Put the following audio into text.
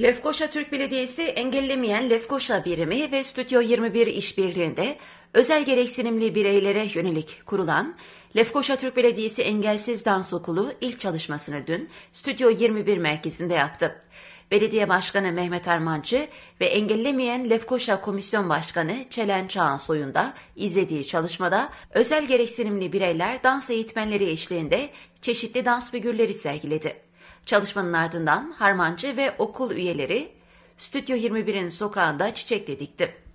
Lefkoşa Türk Belediyesi engellemeyen Lefkoşa Birimi ve Stüdyo 21 işbirliğinde özel gereksinimli bireylere yönelik kurulan Lefkoşa Türk Belediyesi Engelsiz Dans Okulu ilk çalışmasını dün Stüdyo 21 merkezinde yaptı. Belediye Başkanı Mehmet Armancı ve engellemeyen Lefkoşa Komisyon Başkanı Çelen Çağan soyunda izlediği çalışmada özel gereksinimli bireyler dans eğitmenleri eşliğinde çeşitli dans figürleri sergiledi. Çalışmanın ardından Harmancı ve okul üyeleri Stüdyo 21'in sokağında çiçek de